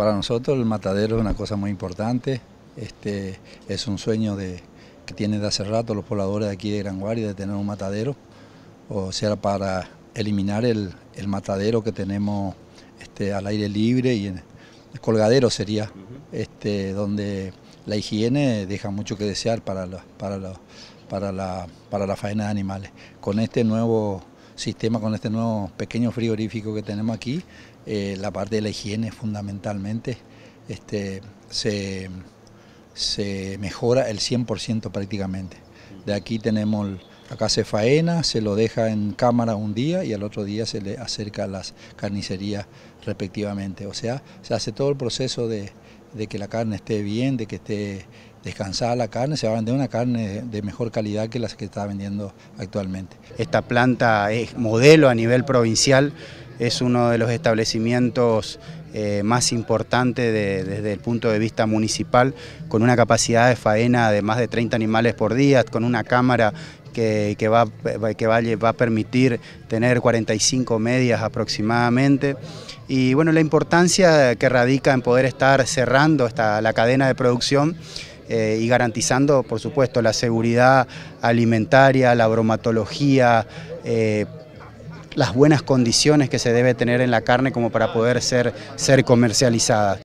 Para nosotros el matadero es una cosa muy importante, este, es un sueño que tienen de hace rato los pobladores de aquí de Gran Guardia de tener un matadero, o sea, para eliminar el, matadero que tenemos este, al aire libre y en, el colgadero sería, este, donde la higiene deja mucho que desear para, la, para, la, para, la, para la faena de animales. Con este nuevo sistema, con este nuevo pequeño frigorífico que tenemos aquí, eh, la parte de la higiene fundamentalmente este, se, mejora el 100% prácticamente. De aquí tenemos, acá se faena, se lo deja en cámara un día y al otro día se le acerca a las carnicerías respectivamente. O sea, se hace todo el proceso de, de que la carne esté bien, de que esté descansada la carne, se va a vender una carne de mejor calidad que las que está vendiendo actualmente. Esta planta es modelo a nivel provincial es uno de los establecimientos eh, más importantes desde el punto de vista municipal, con una capacidad de faena de más de 30 animales por día, con una cámara que, va, que va, a permitir tener 45 medias aproximadamente. Y bueno, la importancia que radica en poder estar cerrando la cadena de producción eh, y garantizando, por supuesto, la seguridad alimentaria, la bromatología, eh, las buenas condiciones que se debe tener en la carne como para poder ser, ser comercializada.